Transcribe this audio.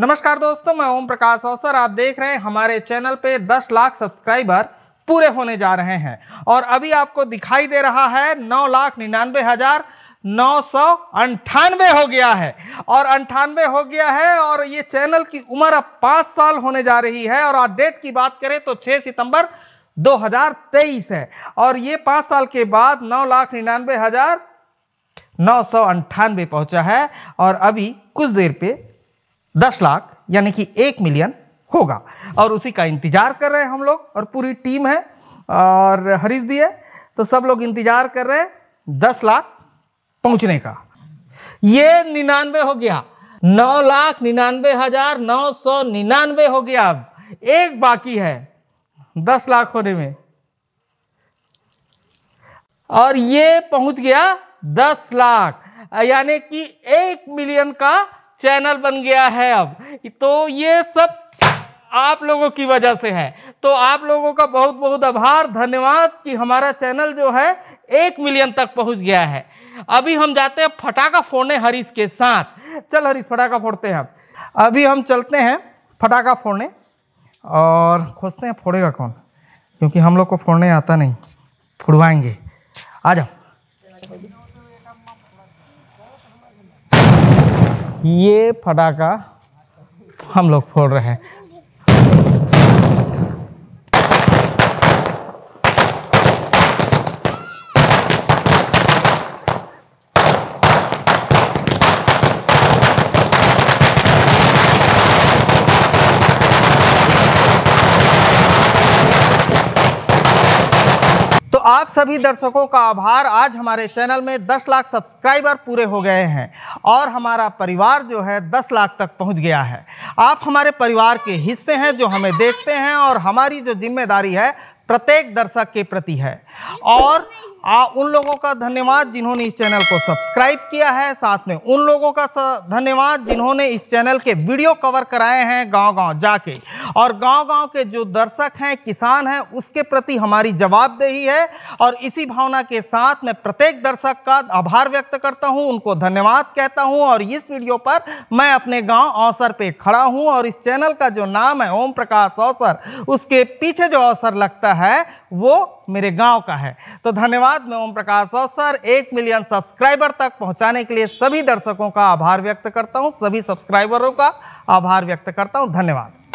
नमस्कार दोस्तों मैं ओम प्रकाश अवसर आप देख रहे हैं हमारे चैनल पे 10 लाख सब्सक्राइबर पूरे होने जा रहे हैं और अभी आपको दिखाई दे रहा है नौ लाख निन्यानवे हजार नौ सौ अंठानवे हो गया है और अंठानवे हो गया है और ये चैनल की उम्र अब पाँच साल होने जा रही है और आज डेट की बात करें तो 6 सितंबर 2023 है और ये पाँच साल के बाद नौ लाख निन्यानवे हजार नौ सौ अंठानवे पहुंचा है और अभी कुछ देर पे दस लाख यानी कि एक मिलियन होगा और उसी का इंतजार कर रहे हैं हम लोग और पूरी टीम है और हरीश भी है तो सब लोग इंतजार कर रहे हैं दस लाख पहुंचने का ये निन्यानवे हो गया नौ लाख निन्यानवे हजार नौ सौ निन्यानवे हो गया अब एक बाकी है दस लाख होने में और ये पहुंच गया दस लाख यानी कि एक मिलियन का चैनल बन गया है अब तो ये सब आप लोगों की वजह से है तो आप लोगों का बहुत बहुत आभार धन्यवाद कि हमारा चैनल जो है एक मिलियन तक पहुंच गया है अभी हम जाते हैं फटाका फोड़ने हरीश के साथ चल हरीश फटाका फोड़ते हैं अब अभी हम चलते हैं फटाका फोड़ने और खोजते हैं फोड़ेगा कौन क्योंकि हम लोग को फोड़ने आता नहीं फुड़वाएंगे आ जाओ ये फटाका हम लोग फोड़ रहे हैं आप सभी दर्शकों का आभार आज हमारे चैनल में 10 लाख सब्सक्राइबर पूरे हो गए हैं और हमारा परिवार जो है 10 लाख तक पहुंच गया है आप हमारे परिवार के हिस्से हैं जो हमें देखते हैं और हमारी जो जिम्मेदारी है प्रत्येक दर्शक के प्रति है और आ, उन लोगों का धन्यवाद जिन्होंने इस चैनल को सब्सक्राइब किया है साथ में उन लोगों का धन्यवाद जिन्होंने इस चैनल के वीडियो कवर कराए हैं गांव-गांव जाके और गांव-गांव के जो दर्शक हैं किसान हैं उसके प्रति हमारी जवाबदेही है और इसी भावना के साथ मैं प्रत्येक दर्शक का आभार व्यक्त करता हूं उनको धन्यवाद कहता हूं और इस वीडियो पर मैं अपने गाँव अवसर पर खड़ा हूँ और इस चैनल का जो नाम है ओम प्रकाश अवसर उसके पीछे जो अवसर लगता है वो मेरे गांव का है तो धन्यवाद मैं ओम प्रकाश अवसर एक मिलियन सब्सक्राइबर तक पहुंचाने के लिए सभी दर्शकों का आभार व्यक्त करता हूं सभी सब्सक्राइबरों का आभार व्यक्त करता हूं धन्यवाद